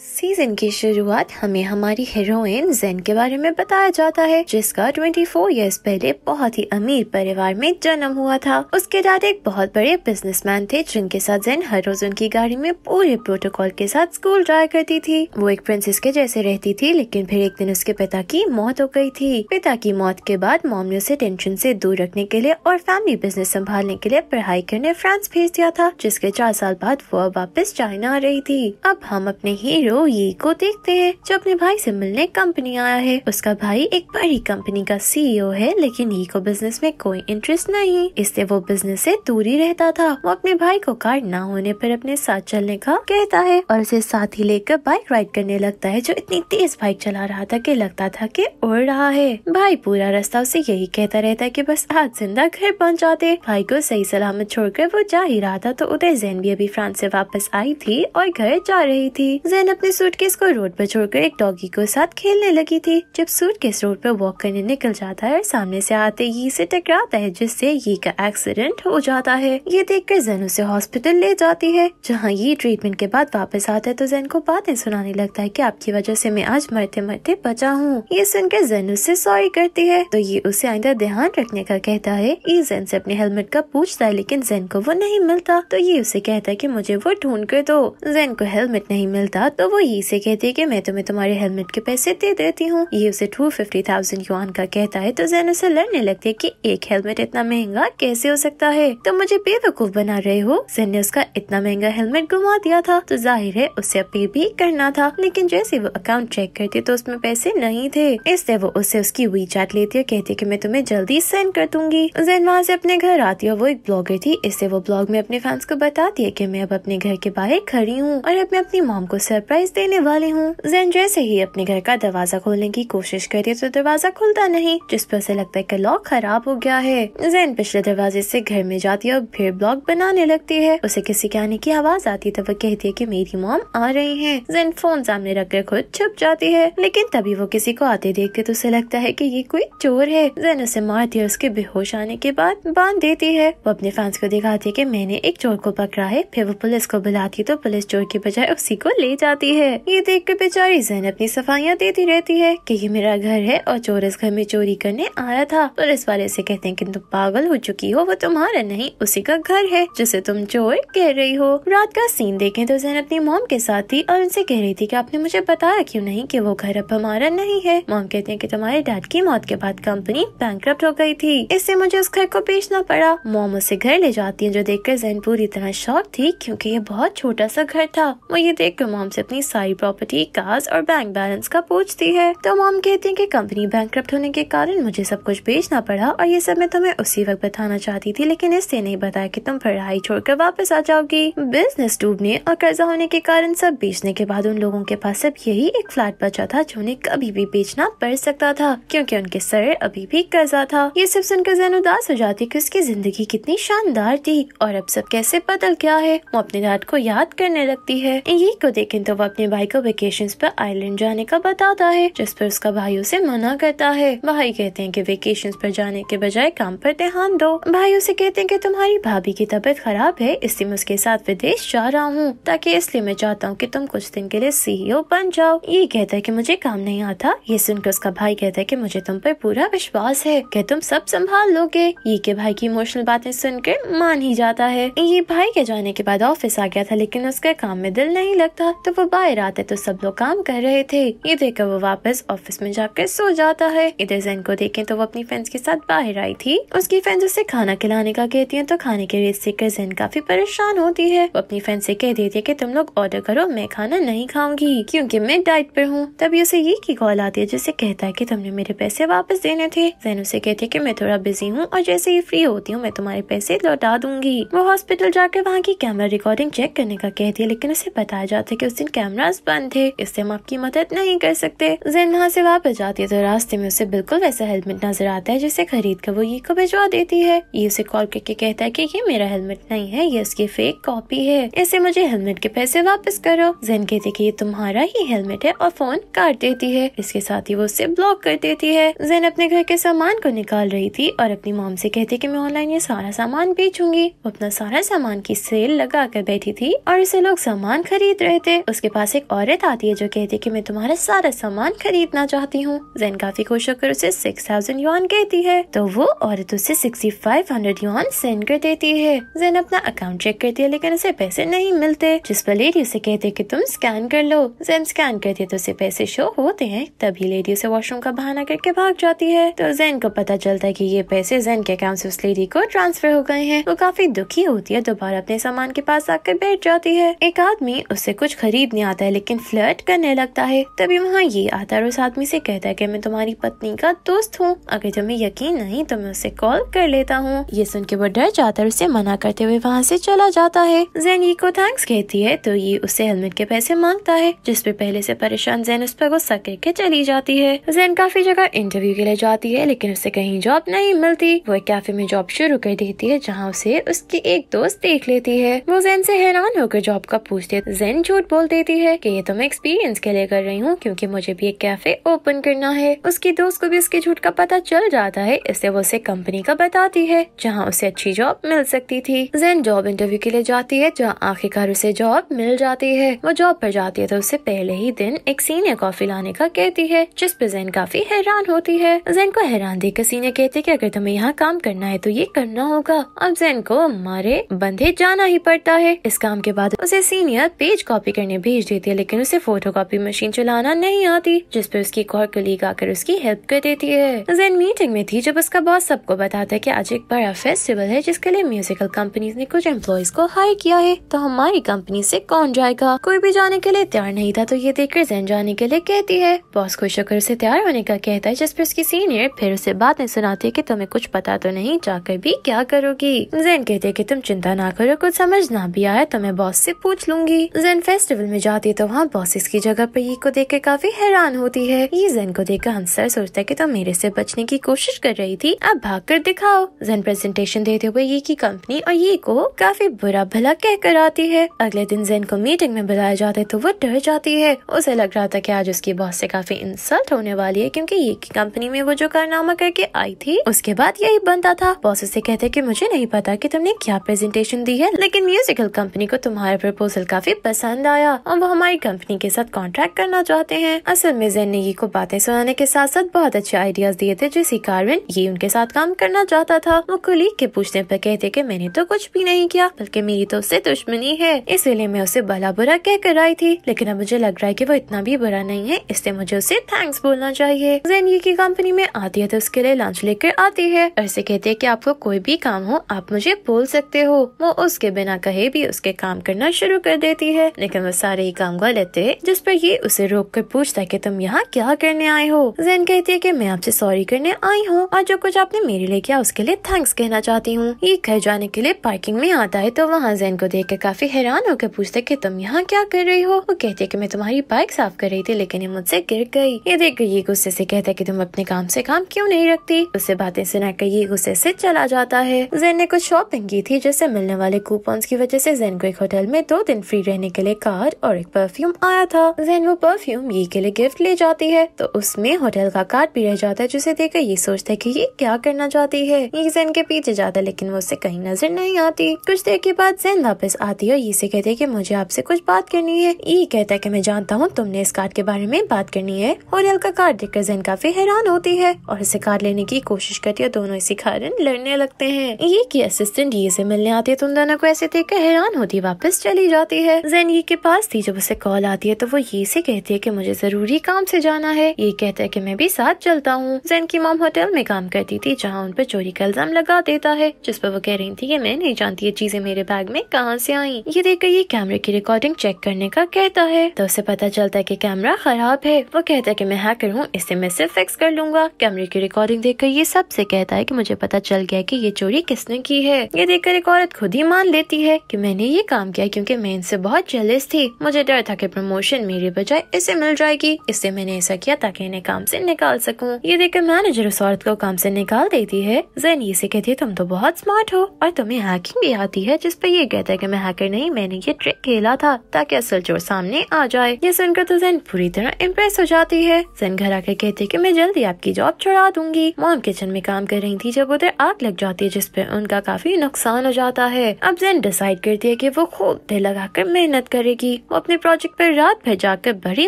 Season की शुरुआत हमें हमारी हीरोइन जेन के बारे में बताया जाता है जिसका 24 फोर ईयर्स पहले बहुत ही अमीर परिवार में जन्म हुआ था उसके डैड एक बहुत बड़े बिजनेसमैन थे जिनके साथ जेन हर रोज उनकी गाड़ी में पूरे प्रोटोकॉल के साथ स्कूल जाया करती थी वो एक प्रिंसेस के जैसे रहती थी लेकिन फिर एक दिन उसके पिता की मौत हो गयी थी पिता की मौत के बाद मामले ऐसी टेंशन ऐसी दूर रखने के लिए और फैमिली बिजनेस संभालने के लिए पढ़ाई करने फ्रांस भेज दिया था जिसके चार साल बाद अब वापिस चाइना आ रही थी अब हम अपने ही हीरो ये को देखते हैं जो अपने भाई से मिलने कंपनी आया है उसका भाई एक बड़ी कंपनी का सीईओ e है लेकिन ये को बिजनेस में कोई इंटरेस्ट नहीं इसलिए वो बिजनेस से दूरी रहता था वो अपने भाई को कार न होने पर अपने साथ चलने का कहता है और उसे साथ ही लेकर बाइक राइड करने लगता है जो इतनी तेज बाइक चला रहा था की लगता था की उड़ रहा है भाई पूरा रास्ता उसे यही कहता रहता है की बस आज जिंदा घर पहुँच जाते भाई को सही सलामत छोड़ वो जा ही रहा था तो उधर जैन भी अभी फ्रांस ऐसी वापस आई थी और घर जा रही थी जैन अपने सूटकेस को रोड पर छोड़कर एक डॉगी को साथ खेलने लगी थी जब सूटकेस रोड पर वॉक करने निकल जाता है और सामने से आते ही से टकराता है जिससे ये का एक्सीडेंट हो जाता है ये देखकर जैन उसे हॉस्पिटल ले जाती है जहाँ ये ट्रीटमेंट के बाद वापस आता है तो जैन को बातें सुनाने लगता है की आपकी वजह ऐसी मैं आज मरते मरते बचा हूँ ये सुनकर जैन उससे सॉरी करती है तो ये उसे आइंदा ध्यान रखने का कहता है ये जैन ऐसी अपने हेलमेट का पूछता है लेकिन जैन को वो नहीं मिलता तो ये उसे कहता है की मुझे वो ढूंढ कर दो जैन को हेलमेट नहीं मिलता तो तो वो यही से कहती है कि मैं तुम्हें तुम्हारे हेलमेट के पैसे दे देती हूँ ये उसे टू फिफ्टी थाउजेंड युआन का कहता है तो जैन उसे लड़ने लगती है की एक हेलमेट इतना महंगा कैसे हो सकता है तुम तो मुझे बेवकूफ बना रहे हो जैन ने उसका इतना महंगा हेलमेट गुमा दिया था तो जाहिर है उसे पे भी करना था लेकिन जैसे वो अकाउंट चेक करती तो उसमें पैसे नहीं थे इसलिए वो उसे उसकी वी चैट लेती है कहती की मैं तुम्हें जल्दी सेंड कर दूंगी जैन वहाँ ऐसी अपने घर आती है वो एक ब्लॉगर थी इससे वो ब्लॉग में अपने फैंस को बताती है की मैं अब अपने घर के बाहर खड़ी हूँ और अब मैं अपनी माम को सरप्राइज सरप्राइज देने वाली हूँ जैन जैसे ही अपने घर का दरवाजा खोलने की कोशिश करिए तो दरवाजा खुलता नहीं जिस पर उसे लगता है कि लॉक खराब हो गया है जैन पिछले दरवाजे से घर में जाती है और फिर ब्लॉक बनाने लगती है उसे किसी के आने की आवाज आती है तो वह कहती है की मेरी मॉम आ रही है जैन फोन सामने रख कर खुद छुप जाती है लेकिन तभी वो किसी को आते देख के तो उसे लगता है की ये कोई चोर है जैन उसे मारती है उसके बेहोश आने के बाद बांध देती है वो अपने फैंस को दिखाती है की मैंने एक चोर को पकड़ा है फिर वो पुलिस को बुलाती तो पुलिस चोर के बजाय उसी को ले जाती जाती है ये देख कर बेचारी जैन अपनी सफाइयाँ देती रहती है की ये मेरा घर है और चोर इस घर में चोरी करने आया था पुलिस वाले ऐसी कहते हैं की तुम पागल हो चुकी हो वो तुम्हारा नहीं उसी का घर है जिसे तुम चोर कह रही हो रात का सीन देखे तो जैन अपनी मोम के साथ थी और उनसे कह रही थी की आपने मुझे बताया क्यूँ नहीं की वो घर अब हमारा नहीं है मोम कहते हैं की तुम्हारे डैड की मौत के बाद कंपनी बैंक हो गयी थी इससे मुझे उस घर को बेचना पड़ा मोम उसे घर ले जाती है जो देख कर जैन पूरी तरह शौक थी क्यूँकी ये बहुत छोटा सा घर था वो ये देख कर मोम ऐसी अपनी अपनी सारी प्रॉपर्टी कार्स और बैंक बैलेंस का पूछती है तो मॉम कहती है की कंपनी बैंक होने के कारण मुझे सब कुछ बेचना पड़ा और ये सब मैं तुम्हें उसी वक्त बताना चाहती थी लेकिन इससे नहीं बताया कि तुम पढ़ाई छोड़कर वापस आ जाओगी बिजनेस डूबने और कर्जा होने के कारण सब बेचने के बाद उन लोगों के पास सिर्फ यही एक फ्लैट बचा था जो उन्हें कभी भी बेचना पड़ सकता था क्योंकि उनके सर अभी भी कर्जा था ये सब सुनकर जैन उदास हो जाती कि उसकी जिंदगी कितनी शानदार थी और अब सब कैसे बदल गया है वो अपने डाट को याद करने लगती है ये को देखें तो अपने भाई को वेकेशन पर आइलैंड जाने का बताता है जिस पर उसका भाई उसे मना करता है भाई कहते हैं की वेकेशन पर जाने के बजाय काम पर ध्यान दो भाई उसे कहते हैं की तुम्हारी भाभी की तबीयत खराब है इसलिए मैं उसके साथ विदेश जा रहा हूँ ताकि इसलिए मैं चाहता हूँ की तुम कुछ दिन के लिए सी e बन जाओ ये कहता है की मुझे काम नहीं आता ये सुनकर उसका भाई कहता है की मुझे तुम पर पूरा विश्वास है की तुम सब संभाल लोगे ये के भाई की इमोशनल बातें सुनकर मान ही जाता है ये भाई के जाने के बाद ऑफिस आ गया था लेकिन उसके काम में दिल नहीं लगता तो वो बाहर आते तो सब लोग काम कर रहे थे ये देखकर वो वापस ऑफिस में जाकर सो जाता है इधर जैन को देखे तो वो अपनी फ्रेंड्स के साथ बाहर आई थी उसकी फ्रेंड उसे खाना खिलाने का कहती है तो खाने के रेस देखकर जैन काफी परेशान होती है वो अपनी फ्रेंड से कह देती है की तुम लोग ऑर्डर करो मैं खाना नहीं खाऊंगी क्यूँकी मैं डाइट पर हूँ तभी उसे ये की कॉल आती है जिसे कहता है की तुमने मेरे पैसे वापस देने थे जैन उसे कहती है की मैं थोड़ा बिजी हूँ और जैसे ही फ्री होती हूँ मैं तुम्हारे पैसे लौटा दूंगी वो हॉस्पिटल जाकर वहाँ की कैमरा रिकॉर्डिंग चेक करने का कहती है लेकिन उसे बताया जाता है की उस दिन कैमराज बंद थे इससे हम आपकी मदद नहीं कर सकते जैन वहाँ से वापस जाती है तो रास्ते में उसे बिल्कुल वैसा हेलमेट नजर आता है जिसे खरीद कर वो ये को भिजवा देती है ये उसे कॉल करके कहता है की ये मेरा हेलमेट नहीं है ये उसकी फेक कॉपी है इसे मुझे हेलमेट के पैसे वापस करो जैन कहते की ये तुम्हारा ही हेलमेट है और फोन काट देती है इसके साथ ही वो उसे ब्लॉक कर देती है जैन अपने घर के सामान को निकाल रही थी और अपनी मोम से कहती कि मैं ऑनलाइन ये सारा सामान बेचूंगी वो अपना सारा सामान की सेल लगा कर बैठी थी और इसे लोग सामान खरीद रहे थे उसके उसके पास एक औरत आती है जो कहती है कि मैं तुम्हारा सारा सामान खरीदना चाहती हूँ जैन काफी खुश होकर उसे सिक्स थाउजेंड यून कहती है तो वो औरत उसे sixty five hundred yuan send कर देती है जैन अपना अकाउंट चेक करती है लेकिन उसे पैसे नहीं मिलते जिस पर लेडी उसे कहती है की तुम स्कैन कर लो जैन स्कैन करती है तो उसे पैसे शो होते हैं तभी लेडी उसे वॉशरूम का बहाना करके भाग जाती है तो जैन को पता चलता है की ये पैसे जैन के अकाउंट ऐसी उस लेडी को ट्रांसफर हो गए हैं वो काफी दुखी होती है दोबारा अपने सामान के पास आकर बैठ जाती है एक आदमी उसे कुछ खरीद नहीं आता है लेकिन फ्लर्ट करने लगता है तभी वहाँ ये आता है उस आदमी से कहता है कि मैं तुम्हारी पत्नी का दोस्त हूँ अगर तुम्हें यकीन नहीं तो मैं उसे कॉल कर लेता हूँ ये सुन के वो डर जाता है उसे मना करते हुए वहाँ से चला जाता है जैन ये को थैंक्स कहती है तो ये उससे हेलमेट के पैसे मांगता है जिसपे पहले से परेशान जैन उस पर गुस्सा करके चली जाती है जैन काफी जगह इंटरव्यू के लिए जाती है लेकिन उसे कहीं जॉब नहीं मिलती वो एक कैफे में जॉब शुरू कर देती है जहाँ उसे उसकी एक दोस्त देख लेती है वो जैन से हैरान होकर जॉब का पूछते जैन झूठ बोलते कहती है कि ये तो मैं एक्सपीरियंस के लिए कर रही हूँ क्योंकि मुझे भी एक कैफे ओपन करना है उसकी दोस्त को भी उसके झूठ का पता चल जाता है इससे वो उसे कंपनी का बताती है जहाँ उसे अच्छी जॉब मिल सकती थी जैन जॉब इंटरव्यू के लिए जाती है जहाँ आखिरकार उसे जॉब मिल जाती है वो जॉब पर जाती है तो उससे पहले ही दिन एक सीनियर कॉफी लाने का कहती है जिस पे जैन काफी हैरान होती है जैन को हैरान देख सीनियर कहती है की अगर तुम्हें यहाँ काम करना है तो ये करना होगा अब जैन को मारे बंधे जाना ही पड़ता है इस काम के बाद उसे सीनियर पेज कॉपी करने भी भेज देती है लेकिन उसे फोटोकॉपी मशीन चलाना नहीं आती जिस पर उसकी एक और कलीग आकर उसकी हेल्प कर देती है जेन मीटिंग में थी जब उसका बॉस सबको बताता है की आज एक बड़ा फेस्टिवल है जिसके लिए म्यूजिकल कंपनी ने कुछ एम्प्लॉयज को हायर किया है तो हमारी कंपनी ऐसी कौन जाएगा कोई भी जाने के लिए तैयार नहीं था तो ये देखकर जैन जाने के लिए कहती है बॉस खुश होकर उसे तैयार होने का कहता है जिस पर उसकी सीनियर फिर उसे बातें सुनाती है की तुम्हें कुछ पता तो नहीं जाकर भी क्या करोगी जैन कहते है की तुम चिंता ना करो कुछ समझ ना भी आया तो मैं बॉस से पूछ लूंगी जैन फेस्टिवल में जाती है तो वहाँ बॉसेस की जगह पर ये e को देख के काफी हैरान होती है ये e जेन को देखकर हंसर सोचता है की तुम तो मेरे से बचने की कोशिश कर रही थी अब भाग कर दिखाओ जेन प्रेजेंटेशन देते हुए ये e की कंपनी और ये को काफी बुरा भला कह कर आती है अगले दिन जेन को मीटिंग में बुलाया जाता है तो वो डर जाती है उसे लग रहा था की आज उसकी बॉस ऐसी काफी इंसल्ट होने वाली है क्यूँकी ये की कंपनी में वो जो कारनामा करके आई थी उसके बाद यही बनता था बॉस उसे कहते की मुझे नहीं पता की तुमने क्या प्रेजेंटेशन दी है लेकिन म्यूजिकल कंपनी को तुम्हारा प्रपोजल काफी पसंद आया और वो हमारी कंपनी के साथ कॉन्ट्रैक्ट करना चाहते हैं असल में जैन नेगी को बातें सुनाने के साथ साथ बहुत अच्छे आइडियाज दिए थे जिससे कारण ये उनके साथ काम करना चाहता था वो कुलीग के पूछने पर कहते कि मैंने तो कुछ भी नहीं किया बल्कि मेरी तो उससे दुश्मनी है इसलिए मैं उसे भला बुरा कह कर आई थी लेकिन अब मुझे लग रहा है की वो इतना भी बुरा नहीं है इसलिए मुझे उसे थैंक्स बोलना चाहिए जैन ये की कंपनी में आती है तो उसके लिए लंच लेकर आती है और इसे कहती है की आपको कोई भी काम हो आप मुझे बोल सकते हो वो उसके बिना कहे भी उसके काम करना शुरू कर देती है लेकिन वो सारे काम कामगार लेते जिस पर ये उसे रोक कर पूछता है की तुम यहाँ क्या करने आए हो जैन कहती है की मैं आपसे सॉरी करने आई हूँ और जो कुछ आपने मेरे लिए किया उसके लिए थैंक्स कहना चाहती हूँ ये घर जाने के लिए पार्किंग में आता है तो वहाँ जैन को देख कर काफी हैरान होकर पूछता है की तुम यहाँ क्या कर रही हो वो कहती है की मैं तुम्हारी बाइक साफ कर रही थी लेकिन ये मुझसे गिर गयी ये देख कर ये गुस्से ऐसी कहता है की तुम अपने काम ऐसी काम क्यूँ नहीं रखती उससे बातें सुना कर ये गुस्से ऐसी चला जाता है जैन ने कुछ शॉपिंग की थी जिससे मिलने वाले कूपन की वजह ऐसी जैन को एक होटल में दो दिन फ्री रहने के लिए कार और एक परफ्यूम आया था जैन वो परफ्यूम ये के लिए गिफ्ट ले जाती है तो उसमें होटल का कार्ड भी रह जाता है जिसे देखकर ये सोचता है की ये क्या करना चाहती है ये जैन के पीछे जाता है लेकिन वो उसे कहीं नजर नहीं आती कुछ देर के बाद जैन वापस आती है और ये से कहती है की मुझे आपसे कुछ बात करनी है ये कहता है की मैं जानता हूँ तुमने इस कार्ड के बारे में बात करनी है होटल का कार्ड देखकर जैन काफी हैरान होती है और इसे कार्ड लेने की कोशिश करती है दोनों इसी कारण लड़ने लगते है ये की असिस्टेंट ये से मिलने आती है तुम तो दोनों को ऐसे देख कर हैरान होती वापस चली जाती है जैन ये के पास दोस्ती जब उसे कॉल आती है तो वो ये से कहती है कि मुझे जरूरी काम से जाना है ये कहता है कि मैं भी साथ चलता हूँ जैन की मॉम होटल में काम करती थी जहाँ उन पर चोरी का इल्जाम लगा देता है जिस पर वो कह रही थी कि मैं नहीं जानती ये चीजें मेरे बैग में कहाँ से आई ये देखकर ये कैमरे की रिकॉर्डिंग चेक करने का कहता है तो उसे पता चलता है की कैमरा खराब है वो कहता है की मैं हैकर हूँ इसे मैं सिर्फ फिक्स कर लूंगा कैमरे की रिकॉर्डिंग देखकर ये सबसे कहता है की मुझे पता चल गया की ये चोरी किसने की है ये देखकर एक औरत खुद ही मान लेती है की मैंने ये काम किया क्यूँकी मैं इनसे बहुत जेलिस थी मुझे डर था कि प्रमोशन मेरे बजाय इसे मिल जाएगी इससे मैंने ऐसा किया ताकि इन्हें काम से निकाल सकूं। ये देखकर मैनेजर उस औरत को काम से निकाल देती है जैन इसे कहती है तुम तो बहुत स्मार्ट हो और तुम्हें हैकिंग भी आती है जिस पर ये कहता है की मैं हैकर नहीं मैंने ये ट्रिक खेला था ताकि असल चोर सामने आ जाए ये सुनकर तो जैन पूरी तरह इम्प्रेस हो जाती है जैन घर आकर कहती है की मैं जल्दी आपकी जॉब छुड़ा दूंगी मॉम किचन में काम कर रही थी जब उधर आग लग जाती है जिसपे उनका काफी नुकसान हो जाता है अब जैन डिसाइड करती है की वो खूब दिल लगा मेहनत करेगी वो अपने प्रोजेक्ट पर रात भर जाकर बड़ी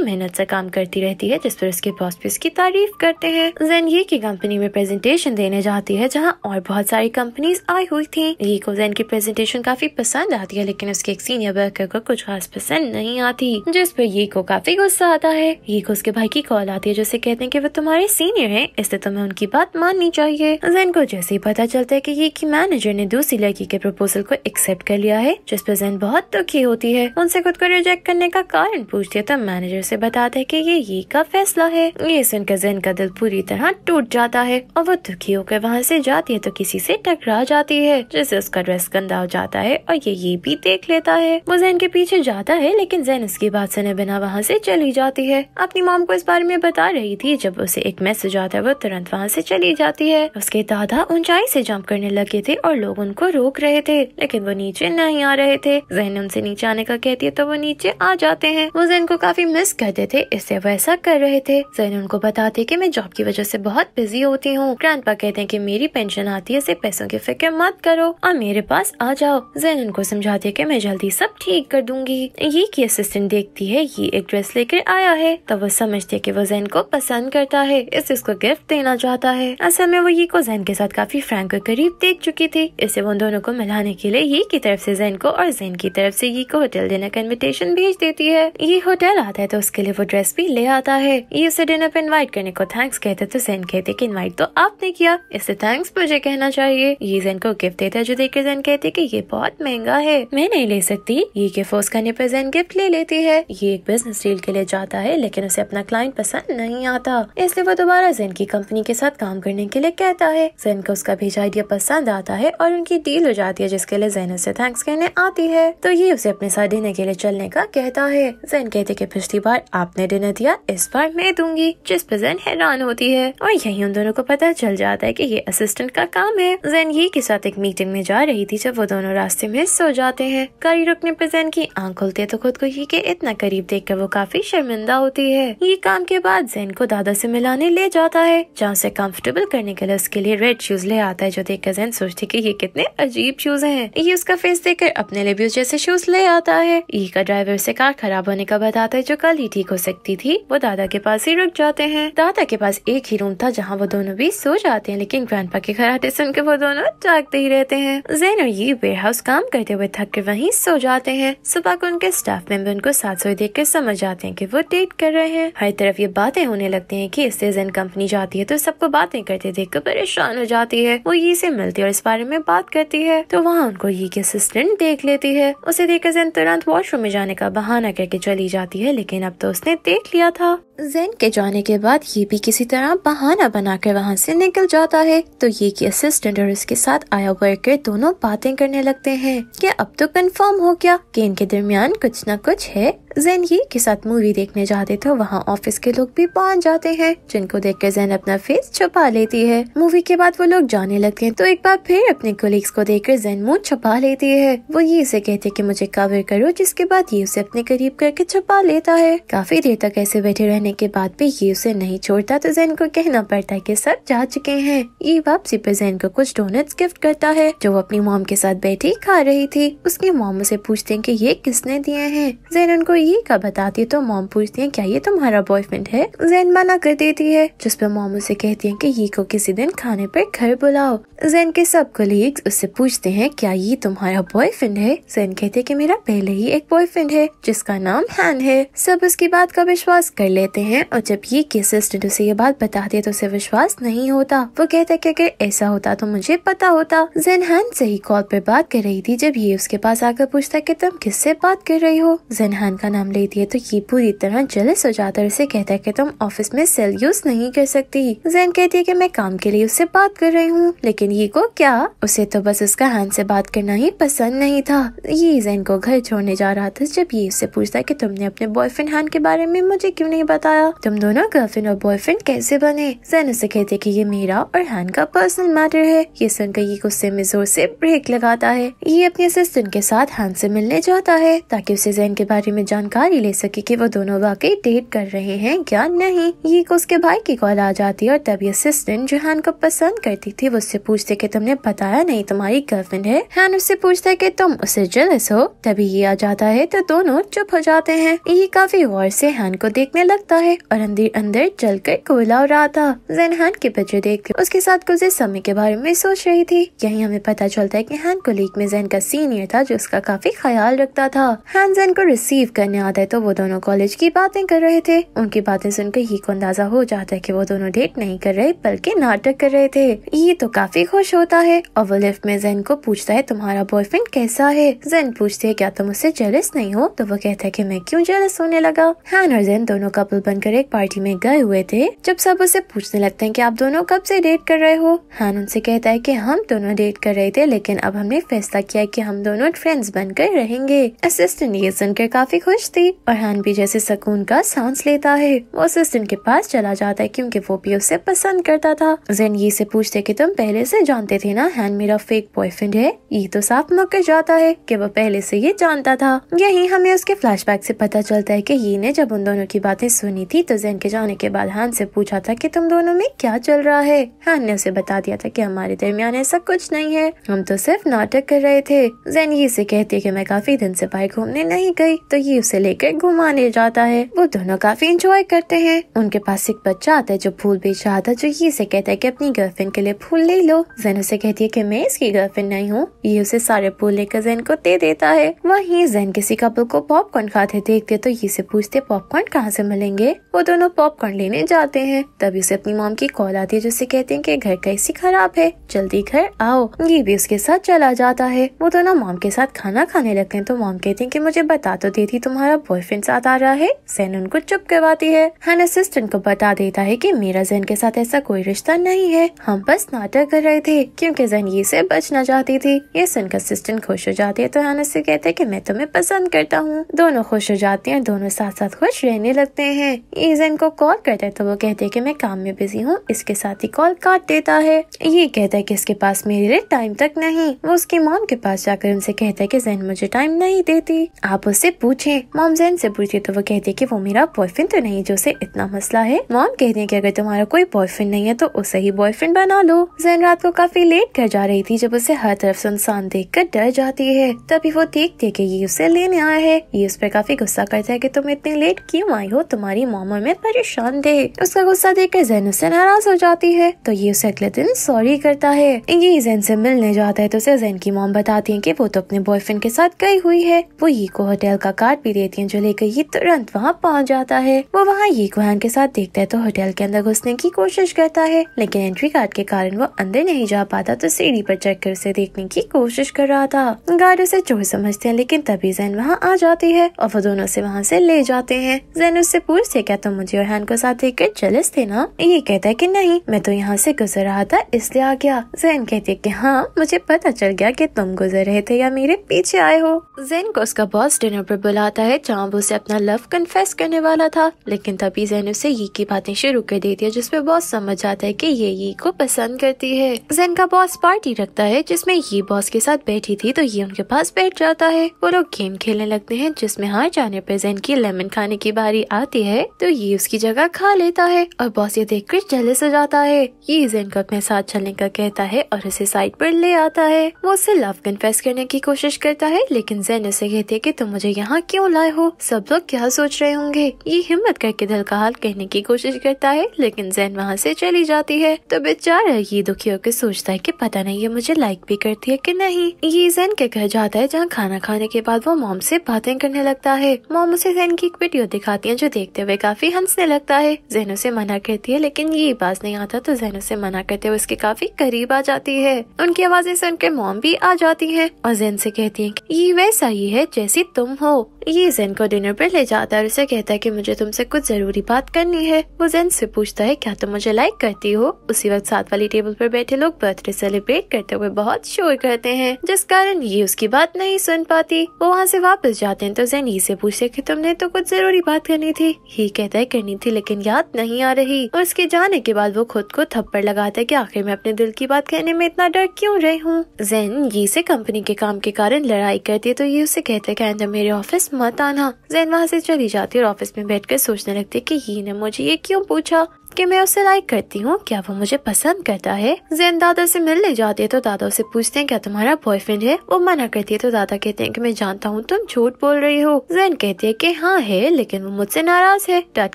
मेहनत से काम करती रहती है जिस पर उसके बॉस भी उसकी तारीफ करते हैं जैन ये की कंपनी में प्रेजेंटेशन देने जाती है जहाँ और बहुत सारी कंपनीज आई हुई थी ये को जैन की प्रेजेंटेशन काफी पसंद आती है लेकिन उसके एक सीनियर वर्कर को कुछ खास पसंद नहीं आती जिस पर ये को काफी गुस्सा आता है ये को उसके भाई की कॉल आती है जिसे कहते हैं की वो तुम्हारे सीनियर है इससे तुम्हें उनकी बात माननी चाहिए जैन को जैसे ही पता चलता है की ये की मैनेजर ने दूसरी लड़की के प्रपोजल को एक्सेप्ट कर लिया है जिस पर जैन बहुत दुखी होती है उनसे खुद को रिजेक्ट चेक करने का कारण पूछते तो तब मैनेजर से बताते कि ये ये का फैसला है ये सुनकर जैन का दिल पूरी तरह टूट जाता है और वो दुखी होकर वहाँ से जाती है तो किसी से टकरा जाती है जिससे उसका ड्रेस गंदा हो जाता है और ये ये भी देख लेता है वो जैन के पीछे जाता है लेकिन जैन उसकी बात सुने बिना वहाँ से चली जाती है अपनी मॉम को इस बारे में बता रही थी जब उसे एक मैसेज आता है वो तुरंत वहाँ से चली जाती है उसके दादा ऊंचाई से जम्प करने लगे थे और लोग उनको रोक रहे थे लेकिन वो नीचे नहीं आ रहे थे जहन उनसे नीचे आने का कहती है तो वो नीचे नीचे आ जाते हैं वो जैन को काफी मिस करते थे इससे वो ऐसा कर रहे थे जैन उनको बताते की मैं जॉब की वजह से बहुत बिजी होती हूँ ग्रैंड कहते हैं की मेरी पेंशन आती है ऐसी पैसों की फिक्र मत करो और मेरे पास आ जाओ जैन उनको समझाते की मैं जल्दी सब ठीक कर दूंगी ये की असिस्टेंट देखती है ये एक ड्रेस लेकर आया है तो वो समझते है की वो जैन को पसंद करता है इससे उसको गिफ्ट देना चाहता है असल में वो ये को जैन के साथ काफी फ्रैंक और करीब देख चुकी थी इसे उन दोनों को मिलाने के लिए ये की तरफ से जैन को और जैन की तरफ से ये को होटल डिनर का इन्विटेशन भेज देती है ये होटल आता है तो उसके लिए वो ड्रेस भी ले आता है ये उसे डिनर पे इनवाइट करने को थैंक्स कहते तो जैन कहते कि इनवाइट तो आपने किया इससे थैंक्स मुझे कहना चाहिए ये जैन को गिफ्ट देता है जो देख के जैन कहते कि ये बहुत महंगा है मैं नहीं ले सकती ये गिफ्ट फोर्स करने पर जैन गिफ्ट ले लेती है ये एक बिजनेस डील के लिए जाता है लेकिन उसे अपना क्लाइंट पसंद नहीं आता इसलिए वो दोबारा जैन की कंपनी के साथ काम करने के लिए कहता है जैन को उसका भेजा आइडिया पसंद आता है और उनकी डील हो जाती है जिसके लिए जैन उसे थैंक्स कहने आती है तो ये उसे अपने साथ डिनर के लिए चलने का कहता है जैन कहते कि पिछली बार आपने डिनर दिया इस बार मैं दूंगी जिस पर जैन हैरान होती है और यही उन दोनों को पता चल जाता है कि ये असिस्टेंट का काम है जैन यही के साथ एक मीटिंग में जा रही थी जब वो दोनों रास्ते में सो जाते हैं गाड़ी रुकने पर जैन की आँख खुलती है तो खुद को ही के इतना करीब देख कर वो काफी शर्मिंदा होती है ये काम के बाद जैन को दादा से मिलाने ले जाता है जहाँ से कंफर्टेबल करने के लिए उसके लिए रेड शूज ले आता है जो देख कर जैन सोचती की ये कितने अजीब शूज है ये उसका फेस देख अपने लिए भी जैसे शूज ले आता है ये का ड्राइवर ड्राइवर उसे कार खराब होने का बताता है जो कल ही ठीक हो सकती थी वो दादा के पास ही रुक जाते हैं दादा के पास एक ही रूम था जहाँ वो दोनों भी सो जाते हैं लेकिन पा के खराटे सुन के वो दोनों जागते ही रहते हैं जैन और ये वेयर हाउस काम करते हुए थक के वही सो जाते हैं सुबह को उनके स्टाफ मेंबर उनको साथ सोए देख कर समझ आते हैं की वो डेट कर रहे हैं हर तरफ ये बातें होने लगती है की इससे जैन कंपनी जाती है तो सबको बातें करते देख कर परेशान हो जाती है वो ये से मिलती है और इस बारे में बात करती है तो वहाँ उनको ये असिस्टेंट देख लेती है उसे देख कर जैन तुरंत वॉशरूम में जाने का बहाना करके चली जाती है लेकिन अब तो उसने देख लिया था जैन के जाने के बाद ये भी किसी तरह बहाना बनाकर वहाँ से निकल जाता है तो ये की असिस्टेंट और इसके साथ आया वर्कर दोनों बातें करने लगते हैं कि अब तो कंफर्म हो गया कि इनके दरमियान कुछ न कुछ है जैन ये के साथ मूवी देखने जाते थे वहाँ ऑफिस के लोग भी पहुँच जाते हैं जिनको देख कर जैन अपना फेस छुपा लेती है मूवी के बाद वो लोग जाने लगते हैं तो एक बार फिर अपने कोलिग्स को देख कर जैन मुँह छुपा लेती है वो ये इसे कहते की मुझे कवर करो जिसके बाद ये उसे अपने करीब करके छुपा लेता है काफी देर तक ऐसे बैठे रहने करने के बाद भी ये उसे नहीं छोड़ता तो जैन को कहना पड़ता है कि सब जा चुके हैं ये वापसी पर जैन को कुछ डोनट्स गिफ्ट करता है जो वो अपनी मोम के साथ बैठी खा रही थी उसकी मोम उसे पूछते हैं कि ये किसने दिए हैं जैन उनको ये का बताती है तो मोम पूछती है क्या ये तुम्हारा बॉयफ्रेंड है जैन मना कर देती है जिसपे मोम उसे कहती है की ये को किसी दिन खाने पर घर बुलाओ जैन के सब कोलीग्स उससे पूछते हैं क्या ये तुम्हारा बॉयफ्रेंड है जैन कहते हैं कि मेरा पहले ही एक बॉयफ्रेंड है जिसका नाम हैन है सब उसकी बात का विश्वास कर लेते करते हैं और जब ये केसेस ने उसे ये बात बताती है तो उसे विश्वास नहीं होता वो कहता है अगर ऐसा होता तो मुझे पता होता जेनहान से ही कॉल पे बात कर रही थी जब ये उसके पास आकर पूछता है कि तुम से बात कर रही हो जेनहान का नाम लेती है तो ये पूरी तरह जलस हो जाता है उसे कहता है की तुम ऑफिस में सेल यूज नहीं कर सकती जैन कहती है की मैं काम के लिए उससे बात कर रही हूँ लेकिन ये को क्या उसे तो बस उसका हैंड से बात करना ही पसंद नहीं था ये जैन को घर छोड़ने जा रहा था जब ये उससे पूछता है कि तुमने अपने बॉयफ्रेंड हैंड के बारे में मुझे क्यों नहीं बता बताया तुम दोनों गर्लफ्रेंड और बॉयफ्रेंड कैसे बने जैन उसे कहते कि ये मेरा और हैन का पर्सनल मैटर है ये सुनकर ये गुस्से में जोर से ब्रेक लगाता है ये अपने असिस्टेंट के साथ हैन से मिलने जाता है ताकि उसे जैन के बारे में जानकारी ले सके की वो दोनों वाकई डेट कर रहे हैं या नहीं ये उसके भाई की कॉल आ जाती है और तभी असिस्टेंट जो हैन को पसंद करती थी वो उससे पूछते की तुमने बताया नहीं तुम्हारी गर्लफ्रेंड है हैन उससे पूछता है की तुम उसे जेलस हो तभी ये आ जाता है तो दोनों चुप हो जाते हैं ये काफी गौर से हैन को देखने लगता आता है और अंदर अंदर चल कर कोयला हो रहा था जैनहान के पिक्चर देख कर उसके साथ गुजरे समय के बारे में सोच रही थी यही हमें पता चलता है की हैन को लीग में जैन का सीनियर था जो उसका काफी ख्याल रखता था हैन जैन को रिसीव करने आता है तो वो दोनों कॉलेज की बातें कर रहे थे उनकी बातें सुनकर ही को अंदाजा हो जाता है की वो दोनों डेट नहीं कर रहे बल्कि नाटक कर रहे थे ये तो काफी खुश होता है और वो लिफ्ट में जैन को पूछता है तुम्हारा बॉयफ्रेंड कैसा है जैन पूछते है क्या तुम उससे जेलस नहीं हो तो वो कहता है की मैं क्यूँ जेलस होने लगा हैन और जैन दोनों कपल बनकर एक पार्टी में गए हुए थे जब सब उसे पूछने लगते हैं कि आप दोनों कब से डेट कर रहे हो हान उनसे कहता है कि हम दोनों डेट कर रहे थे लेकिन अब हमने फैसला किया कि हम दोनों फ्रेंड्स बनकर रहेंगे असिस्टेंट ये सुनकर काफी खुश थी और हान भी जैसे सुकून का सांस लेता है वो असिस्टेंट के पास चला जाता है क्यूँकी वो भी उसे पसंद करता था जैन ये से पूछते की तुम पहले से जानते थे ना हैन मेरा फेक बॉयफ्रेंड है ये तो साफ मौके जाता है की वो पहले से ये जानता था यही हमें उसके बैक से पता चलता है की ये ने जब उन दोनों की बातें सुनी बनी थी तो जैन के जाने के बाद हान से पूछा था कि तुम दोनों में क्या चल रहा है हान ने उसे बता दिया था कि हमारे दरमियान ऐसा कुछ नहीं है हम तो सिर्फ नाटक कर रहे थे जैन ये से कहती है कि मैं काफी दिन से बाहर घूमने नहीं गई तो ये उसे लेकर घुमाने जाता है वो दोनों काफी इंजॉय करते हैं उनके पास एक बच्चा आता है जो फूल बेच रहा था जो ये से कहता है की अपनी गर्लफ्रेंड के लिए फूल ले लो जैन उसे कहती है की मैं इसकी गर्लफ्रेंड नहीं हूँ ये उसे सारे फूल लेकर जैन को दे देता है वही जैन किसी कपल को पॉपकॉर्न खाते देखते तो ये से पूछते पॉपकॉर्न कहाँ से मिलेंगे करेंगे वो दोनों पॉपकॉर्न लेने जाते हैं तभी उसे अपनी मॉम की कॉल आती है जिसे कहते हैं कि घर कैसी खराब है जल्दी घर आओ ये भी उसके साथ चला जाता है वो दोनों मॉम के साथ खाना खाने लगते हैं तो मॉम कहती है की मुझे बता तो देती तुम्हारा बॉयफ्रेंड साथ आ रहा है सैन उनको चुप करवाती है हन असिस्टेंट को बता देता है की मेरा जैन के साथ ऐसा कोई रिश्ता नहीं है हम बस नाटक कर रहे थे क्यूँकी जैन ये से बचना चाहती थी ये सुनकर असिस्टेंट खुश हो जाती है तो हन उससे कहते हैं की मैं तुम्हें पसंद करता हूँ दोनों खुश हो जाते हैं दोनों साथ साथ खुश रहने लगते हैं है ईजन को कॉल करता है तो वो कहते हैं कि मैं काम में बिजी हूँ इसके साथ ही कॉल काट देता है ये कहता है कि इसके पास मेरे लिए टाइम तक नहीं वो उसकी मॉम के पास जाकर उनसे कहता है कि जैन मुझे टाइम नहीं देती आप उससे पूछे मॉम जैन से पूछे तो वो कहते है की वो मेरा बॉयफ्रेंड तो नहीं जो उसे इतना मसला है मॉम कहती है की अगर तुम्हारा कोई बॉयफ्रेंड नहीं है तो उसे ही बॉयफ्रेंड बना लो जैन रात को काफी लेट कर जा रही थी जब उसे हर तरफ सुनसान देख कर डर जाती है तभी वो देखते है की ये उसे लेने आया है ये उस पर काफी गुस्सा करता है की तुम इतनी लेट क्यूँ आई हो तुम्हारी हमारी में परेशान थे उसका गुस्सा देख कर जैन उससे नाराज हो जाती है तो ये उसे अगले दिन सॉरी करता है ये जैन से मिलने जाता है तो उसे जैन की मोम बताती है की वो तो अपने बॉयफ्रेंड के साथ गई हुई है वो ये को होटल का कार्ड भी देती है जो लेकर ये तुरंत वहाँ पहुँच जाता है वो वहाँ ये कुहान के साथ देखता है तो होटल के अंदर घुसने की कोशिश करता है लेकिन एंट्री कार्ड के कारण वो अंदर नहीं जा पाता तो सीढ़ी पर चेक कर उसे देखने की कोशिश कर रहा था गार्ड उसे चोर समझते हैं लेकिन तभी जैन वहाँ आ जाती है और वो दोनों से वहाँ से ले जाते हैं जैन उससे पूछ से क्या तुम तो मुझे और हैन को साथ देख कर जलस थे ना ये कहता है कि नहीं मैं तो यहाँ से गुजर रहा था इसलिए आ गया जैन कहती है कि हाँ मुझे पता चल गया कि तुम गुजर रहे थे या मेरे पीछे आए हो जैन को उसका बॉस डिनर पर बुलाता है जहाँ वो उसे अपना लव कन्फेस करने वाला था लेकिन तभी जैन उसे ये की बातें शुरू कर देती है जिसपे बॉस समझ आता है की ये ये को पसंद करती है जैन का बॉस पार्टी रखता है जिसमे ये बॉस के साथ बैठी थी तो ये उनके पास बैठ जाता है वो लोग गेम खेलने लगते है जिसमे हार जाने पर जैन की लेमन खाने की बारी आती है है तो ये उसकी जगह खा लेता है और बॉस ये देख कर चले से जाता है ये जेन को अपने साथ चलने का कहता है और उसे साइड पर ले आता है वो उसे लव कन्फेस करने की कोशिश करता है लेकिन जेन उसे कहती है की तुम मुझे यहाँ क्यों लाए हो सब लोग क्या सोच रहे होंगे ये हिम्मत करके दिल का हाल कहने की कोशिश करता है लेकिन जैन वहाँ से चली जाती है तो बेचारा ये दुखी होकर सोचता है की पता नहीं ये मुझे लाइक भी करती है की नहीं ये जैन के घर जाता है जहाँ खाना खाने के बाद वो मोम से बातें करने लगता है मोम उसे जैन की एक वीडियो दिखाती है जो देखते हुए काफ़ी हंसने लगता है जहनो से मना करती है लेकिन ये बाज नहीं आता तो जहनो से मना करते हुए उसके काफी करीब आ जाती है उनकी आवाजें उनके मोम भी आ जाती है और जैन से कहती है ये वैसा ही है जैसी तुम हो ये जैन को डिनर पर ले जाता है और उसे कहता है कि मुझे तुमसे कुछ जरूरी बात करनी है वो जैन से पूछता है क्या तुम मुझे लाइक करती हो उसी वक्त साथ वाली टेबल पर बैठे लोग बर्थडे सेलिब्रेट करते हुए बहुत शोर करते हैं जिस कारण ये उसकी बात नहीं सुन पाती वो वहाँ से वापस जाते हैं तो जैन ये से पूछते की तुमने तो कुछ जरूरी बात करनी थी ही कह तय करनी थी लेकिन याद नहीं आ रही और उसके जाने के बाद वो खुद को थप्पड़ लगाता है कि आखिर मैं अपने दिल की बात कहने में इतना डर क्यों रही हूँ जैन ये से कंपनी के काम के कारण लड़ाई करती है तो ये उसे कहते है कहना मेरे ऑफिस मत आना जैन वहाँ से चली जाती है और ऑफिस में बैठ सोचने लगती है की ये ने मुझे ये क्यों पूछा कि मैं उसे लाइक करती हूँ क्या वो मुझे पसंद करता है जैन दादा से मिलने जाती है तो दादा उसे पूछते हैं क्या तुम्हारा बॉयफ्रेंड है वो मना करती है तो दादा कहते हैं कि मैं जानता हूँ तुम झूठ बोल रही हो जैन कहती है कि हाँ है लेकिन वो मुझसे नाराज है डैड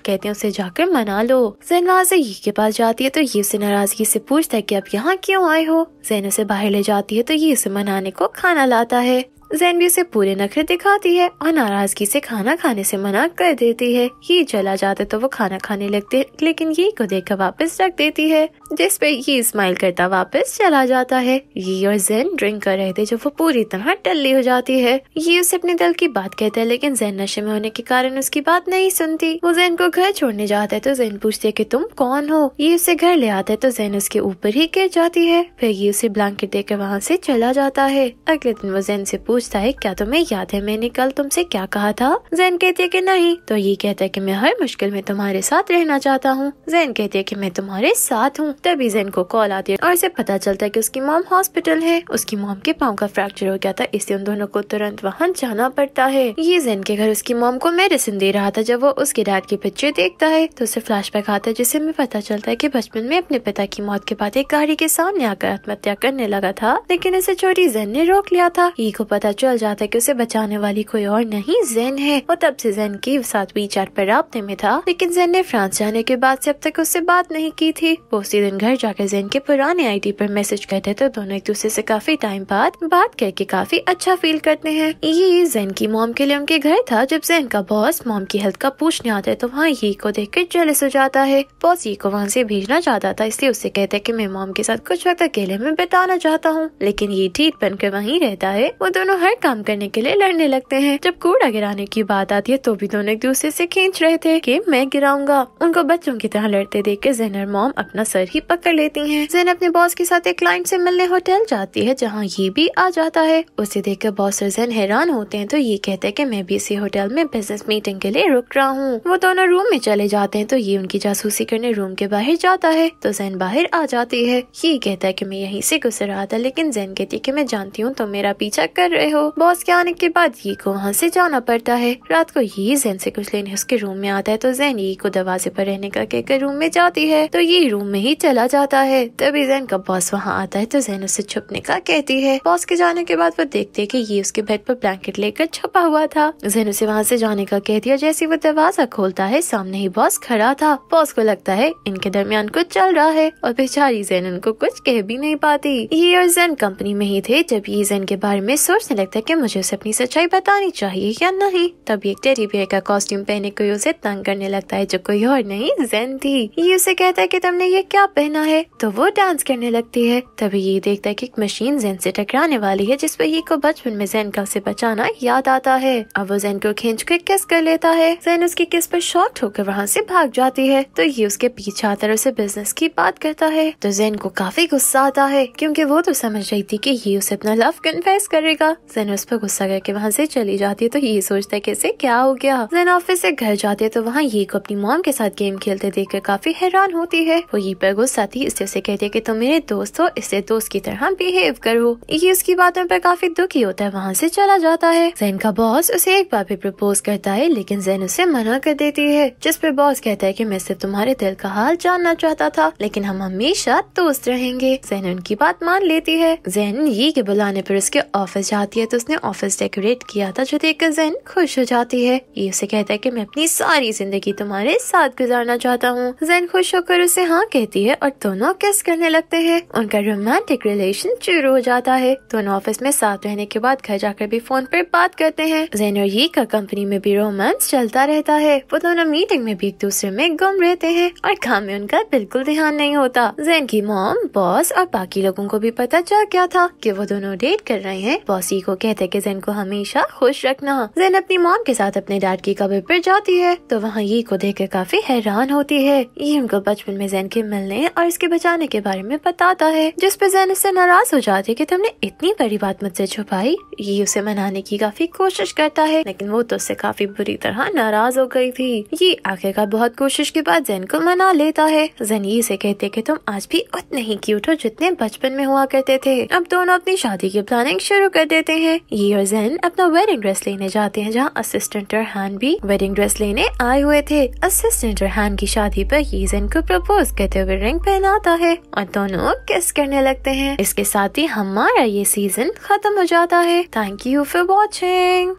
कहते हैं उसे जाकर मना लो जैन वहाँ से ये के पास जाती है तो ये उसे नाराजगी से पूछता है की आप यहाँ क्यों आए हो जैन उसे बाहर ले जाती है तो ये उसे मनाने को खाना लाता है जैनवी उसे पूरे नखरे दिखाती है और नाराजगी से खाना खाने से मना कर देती है ये चला जाते तो वो खाना खाने लगते लेकिन ये को देख कर वापस रख देती है जिस पे ये स्माइल करता वापस चला जाता है ये और जैन ड्रिंक कर रहे थे जब वो पूरी तरह टल्ली हो जाती है ये उसे अपने दिल की बात कहता है लेकिन जैन नशे में होने के कारण उसकी बात नहीं सुनती वो जैन को घर छोड़ने जाता है तो जेन पूछती है की तुम कौन हो ये उसे घर ले आता है तो जैन उसके ऊपर ही गिर जाती है फिर ये उसे ब्लैंकेट देकर वहाँ से चला जाता है अगले दिन वो जैन से पूछता है क्या तुम्हें याद है मैंने कल तुमसे क्या कहा था जैन कहती है की नहीं तो ये कहता है की मैं हर मुश्किल में तुम्हारे साथ रहना चाहता हूँ जैन कहती है की मैं तुम्हारे साथ हूँ तभी जैन को कॉल आती है और इसे पता चलता है कि उसकी मॉम हॉस्पिटल है उसकी मॉम के पाँव का फ्रैक्चर हो गया था इसलिए उन दोनों को तुरंत वहाँ जाना पड़ता है ये जैन के घर उसकी मॉम को मेडिसिन दे रहा था जब वो उसके डैड की पिक्चर देखता है तो उसे बैक आता है जिससे हमें पता चलता है की बचपन में अपने पिता की मौत के बाद एक गाड़ी के सामने आकर आत्महत्या करने लगा था लेकिन इसे चोरी जैन ने रोक लिया था ये को पता चल जाता है की उसे बचाने वाली कोई और नहीं जैन है और तब से जैन की साथ विचार पर रबते में था लेकिन जैन ने फ्रांस जाने के बाद से अब तक उससे बात नहीं की थी वो उसी दिन दिन घर जाकर जैन के पुराने आईडी पर मैसेज करते तो दोनों एक दूसरे से काफी टाइम बाद बात करके काफी अच्छा फील करते हैं ये जैन की मोम के लिए उनके घर था जब जैन का बॉस मोम की हेल्थ का पूछने आता है तो वहाँ ये e को देख कर जेलस हो जाता है बॉस ये e को वहाँ से भेजना चाहता था इसलिए उससे कहता है की मैं मोम के साथ कुछ वक्त अकेले में बिताना चाहता हूँ लेकिन ये ठीक बनकर वहीं रहता है वो दोनों हर काम करने के लिए लड़ने लगते हैं जब कूड़ा गिराने की बात आती है तो भी दोनों एक दूसरे ऐसी खींच रहे थे की मैं गिराऊंगा उनको बच्चों की तरह लड़ते देख के जैन और मोम अपना सर ही पकड़ लेती हैं। जैन अपने बॉस के साथ एक क्लाइंट से मिलने होटल जाती है जहाँ ये भी आ जाता है उसे देखकर बॉस और जैन हैरान होते हैं तो ये कहते हैं कि मैं भी इसी होटल में बिजनेस मीटिंग के लिए रुक रहा हूँ वो दोनों रूम में चले जाते हैं तो ये उनकी जासूसी करने रूम के बाहर जाता है तो जैन बाहर आ जाती है ये कहता है की मैं यही से गुजर रहा था लेकिन जैन कहती है की मैं जानती हूँ तुम तो मेरा पीछा कर रहे हो बॉस के आने के बाद ये को वहाँ से जाना पड़ता है रात को ये जैन से कुछ लेने उसके रूम में आता है तो जैन ये को दरवाजे पर रहने का कहकर रूम में जाती है तो ये रूम में ही चला जाता है तभी जैन का बॉस वहाँ आता है तो जैन उसे छुपने का कहती है बॉस के जाने के बाद वो देखते है की ये उसके बेड पर ब्लैंकेट लेकर छुपा हुआ था जैन उसे वहाँ से जाने का कह दिया जैसे वो दरवाजा खोलता है सामने ही बॉस खड़ा था बॉस को लगता है इनके दरमियान कुछ चल रहा है और बेचारी जैन उनको कुछ कह भी नहीं पाती ये और जैन कंपनी में ही थे जब ये जैन के बारे में सोचने लगता है की मुझे उसे अपनी सच्चाई बतानी चाहिए या नहीं तभी एक टेरी बियर का कॉस्ट्यूम पहने कोई उसे तंग करने लगता है जो कोई और नहीं जैन थी ये उसे कहता है की तुमने ये क्या पहना है तो वो डांस करने लगती है तभी ये देखता है कि एक मशीन जैन से टकराने वाली है जिसपे ये को बचपन में जैन का उसे बचाना याद आता है अब वो जैन को खींच के किस कर लेता है जैन उसकी किस पर शॉक्ट होकर वहाँ से भाग जाती है तो ये उसके पीछे है उसे बिजनेस की बात करता है तो जैन को काफी गुस्सा आता है क्यूँकी वो तो समझ रही थी की ये उसे अपना लव कन्फेस करेगा जैन उस पर गुस्सा करके वहाँ से चली जाती है तो ये सोचता है की इसे क्या हो गया जैन ऑफिस से घर जाते तो वहाँ ये को अपनी मॉम के साथ गेम खेलते देख काफी हैरान होती है वो ये पर वो साथ ही इससे उसे कहती है कि तुम मेरे दोस्त हो इससे दोस्त की तरह बिहेव करो ये उसकी बातों पर काफी दुखी होता है वहाँ से चला जाता है जैन का बॉस उसे एक बार भी प्रपोज करता है लेकिन जैन उसे मना कर देती है पर बॉस कहता है की मैं सिर्फ तुम्हारे दिल का हाल जानना चाहता था लेकिन हम हमेशा दोस्त रहेंगे जैन उनकी बात मान लेती है जैन ये के बुलाने पर उसके ऑफिस जाती है तो उसने ऑफिस डेकोरेट किया था जो देखकर जैन खुश हो जाती है ये उसे कहता है की मैं अपनी सारी जिंदगी तुम्हारे साथ गुजारना चाहता हूँ जैन खुश होकर उसे हाँ कहती है है और दोनों किस करने लगते हैं उनका रोमांटिक रिलेशन शुरू हो जाता है दोनों ऑफिस में साथ रहने के बाद घर जाकर भी फोन पर बात करते हैं जैन और ये का कंपनी में भी रोमांस चलता रहता है वो दोनों मीटिंग में भी एक दूसरे में गुम रहते हैं और काम में उनका बिल्कुल ध्यान नहीं होता जैन की मॉम बॉस और बाकी लोगों को भी पता चल गया था की वो दोनों डेट कर रहे हैं बॉस ये को कहते की जैन को हमेशा खुश रखना जैन अपनी मॉम के साथ अपने डैड की कबर पर जाती है तो वहाँ ये को देख कर काफी हैरान होती है ये उनको बचपन में जैन के मिलने उन्हें और इसके बचाने के बारे में बताता है जिस पे जैन इससे नाराज हो जाती है कि तुमने इतनी बड़ी बात मुझसे छुपाई ये उसे मनाने की काफी कोशिश करता है लेकिन वो तो उससे काफी बुरी तरह नाराज हो गई थी ये आखिरकार बहुत कोशिश के बाद जैन को मना लेता है जैन ये से कहते की तुम आज भी उतने ही क्यूट हो जितने बचपन में हुआ करते थे अब दोनों अपनी शादी की प्लानिंग शुरू कर देते हैं ये और जैन अपना वेडिंग ड्रेस लेने जाते हैं जहाँ असिस्टेंट और हैन भी वेडिंग ड्रेस लेने आए हुए थे असिस्टेंट और हैन की शादी पर ये जैन को प्रपोज करते हुए रिंग पहनाता है और दोनों किस करने लगते हैं इसके साथ ही हमारा ये सीजन खत्म हो जाता है थैंक यू फॉर वॉचिंग